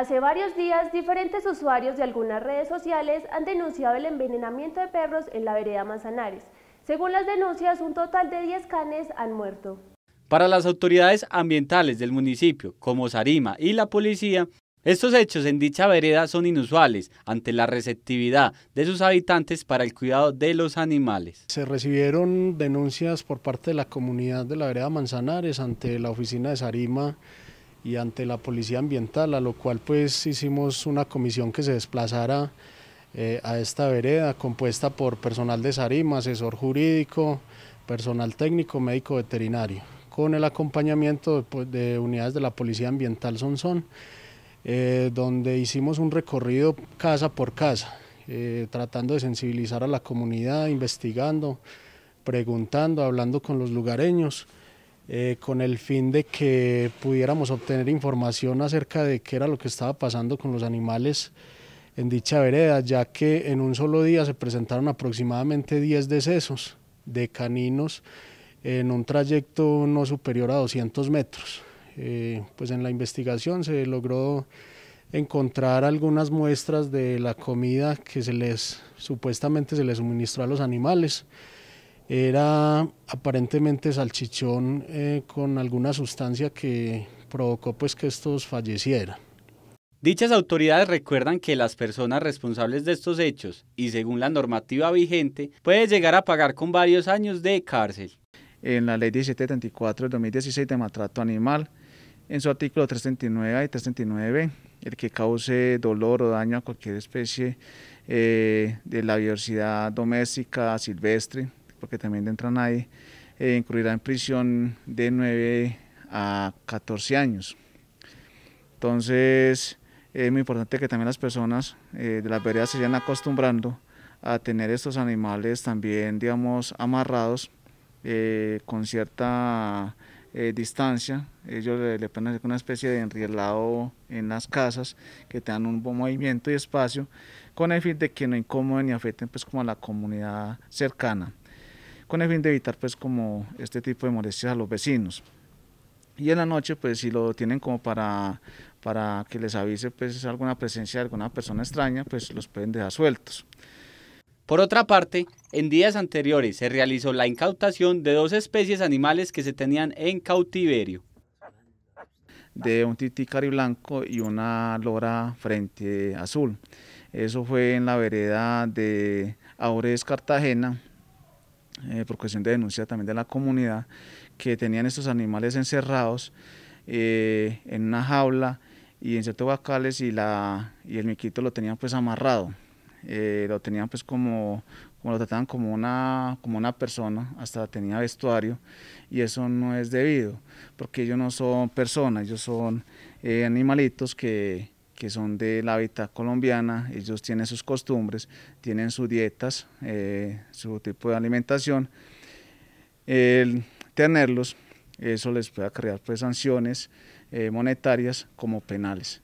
Hace varios días, diferentes usuarios de algunas redes sociales han denunciado el envenenamiento de perros en la vereda Manzanares. Según las denuncias, un total de 10 canes han muerto. Para las autoridades ambientales del municipio, como Sarima y la policía, estos hechos en dicha vereda son inusuales ante la receptividad de sus habitantes para el cuidado de los animales. Se recibieron denuncias por parte de la comunidad de la vereda Manzanares ante la oficina de Sarima y ante la Policía Ambiental, a lo cual pues hicimos una comisión que se desplazara eh, a esta vereda compuesta por personal de Sarima, asesor jurídico, personal técnico, médico veterinario, con el acompañamiento de, pues, unidades de la Policía Ambiental Sonson, eh, donde hicimos un recorrido casa por casa, eh, tratando de sensibilizar a la comunidad, investigando, preguntando, hablando con los lugareños. Eh, con el fin de que pudiéramos obtener información acerca de qué era lo que estaba pasando con los animales en dicha vereda, ya que en un solo día se presentaron aproximadamente 10 decesos de caninos en un trayecto no superior a 200 metros. Eh, pues en la investigación se logró encontrar algunas muestras de la comida que se les supuestamente se les suministró a los animales. Era aparentemente salchichón eh, con alguna sustancia que provocó pues que estos fallecieran. Dichas autoridades recuerdan que las personas responsables de estos hechos, y según la normativa vigente, puede llegar a pagar con varios años de cárcel. En la ley 1734 del 2016 de maltrato animal, en su artículo 339 y 339, el que cause dolor o daño a cualquier especie eh, de la biodiversidad doméstica, silvestre, porque también entran nadie, eh, incluirá en prisión de 9 a 14 años. Entonces, es muy importante que también las personas eh, de las veredas se vayan acostumbrando a tener estos animales también, digamos, amarrados eh, con cierta distancia. Ellos le, ponen pueden una especie de enrielado en las casas, que tengan un buen movimiento y espacio, con el fin de que no incomoden ni afecten pues como a la comunidad cercana con el fin de evitar pues como este tipo de molestias a los vecinos. Y en la noche pues si lo tienen como para, para que les avise pues alguna presencia de alguna persona extraña pues los pueden dejar sueltos. Por otra parte, en días anteriores se realizó la incautación de dos especies animales que se tenían en cautiverio. De un titicari blanco y una lora frente azul. Eso fue en la vereda de Aurez Cartagena, eh, por cuestión de denuncia también de la comunidad, que tenían estos animales encerrados eh, en una jaula y en ciertos bacales y, la, y el miquito lo tenían pues amarrado, eh, lo tenían pues como, como lo trataban como una, como una persona, hasta tenía vestuario y eso no es debido, porque ellos no son personas, ellos son animalitos que que son del hábitat colombiana, ellos tienen sus costumbres, tienen sus dietas, eh, su tipo de alimentación. El tenerlos, eso les puede crear pues, sanciones eh, monetarias como penales.